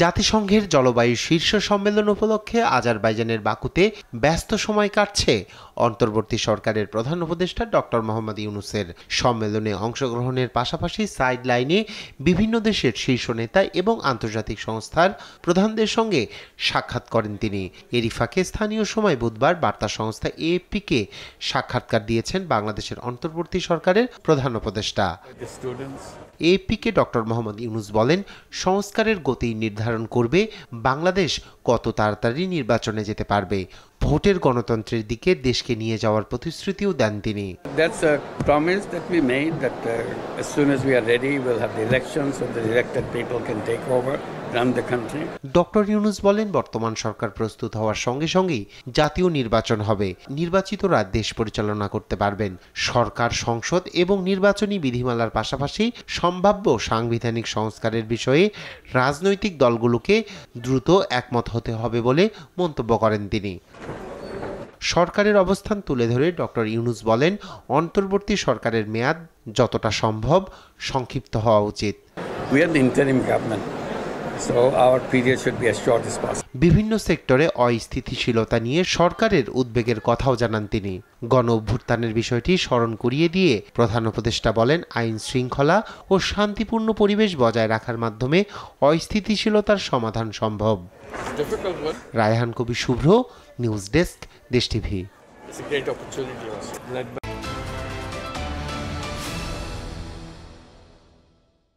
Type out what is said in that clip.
জাতিসংঘের জলবায়ু শীর্ষ সম্মেলন উপলক্ষে আজারবাইজানের বাকুতে ব্যস্ত সময় কাটছে অন্তর্বর্তী সরকারের প্রধান উপদেষ্টা ডক্টর মোহাম্মদ ইউনুসের সম্মেলনে অংশগ্রহণের পাশাপাশি সাইড লাইনে বিভিন্ন দেশের শীর্ষ নেতা এবং আন্তর্জাতিক সংস্থার প্রধানদের সঙ্গে সাক্ষাৎ করেন তিনি এরিফাকে স্থানীয় সময় বুধবার বার্তা সংস্থা এএফপিকে সাক্ষাৎকার দিয়েছেন বাংলাদেশের অন্তর্বর্তী সরকারের প্রধান উপদেষ্টা এপিকে ডক্টর মোহাম্মদ ইউনুস বলেন সংস্কারের গতি নির্ধারণ করবে বাংলাদেশ কত তাড়াতাড়ি নির্বাচনে যেতে পারবে ভোটের গণতন্ত্রের দিকে দেশকে নিয়ে যাওয়ার প্রতিশ্রুতিও দেন তিনি That's a promise that we made that uh, as soon as we are ready we'll have the elections so the elected people can take over doctor Yunus বলেন বর্তমান সরকার প্রস্তুত হওয়ার সঙ্গে সঙ্গেই জাতীয় নির্বাচন হবে নির্বাচিতরা দেশ পরিচালনা করতে পারবেন সরকার সংসদ এবং নির্বাচনী বিধিমালার পাশাপাশি সম্ভাব্য সাংবিধানিক সংস্কারের বিষয়ে রাজনৈতিক দলগুলোকে দ্রুত একমত হতে হবে বলে মন্তব্য করেন তিনি সরকারের অবস্থান তুলে ধরে ডক্টর ইউনুস বলেন অন্তর্বর্তী সরকারের মেয়াদ যতটা সম্ভব সংক্ষিপ্ত হওয়া উচিত we are the interim government বিভিন্ন সেক্টরে অস্থিতিশীলতা নিয়ে সরকারের উদ্বেগের কথাও জানান তিনি গণ অভ্যুত্থানের বিষয়টি স্মরণ করিয়ে দিয়ে প্রধান উপদেষ্টা বলেন আইন শৃঙ্খলা ও শান্তিপূর্ণ পরিবেশ বজায় রাখার মাধ্যমে অস্থিতিশীলতার সমাধান সম্ভব রায়হান কবি Shuvro news desk Desh TV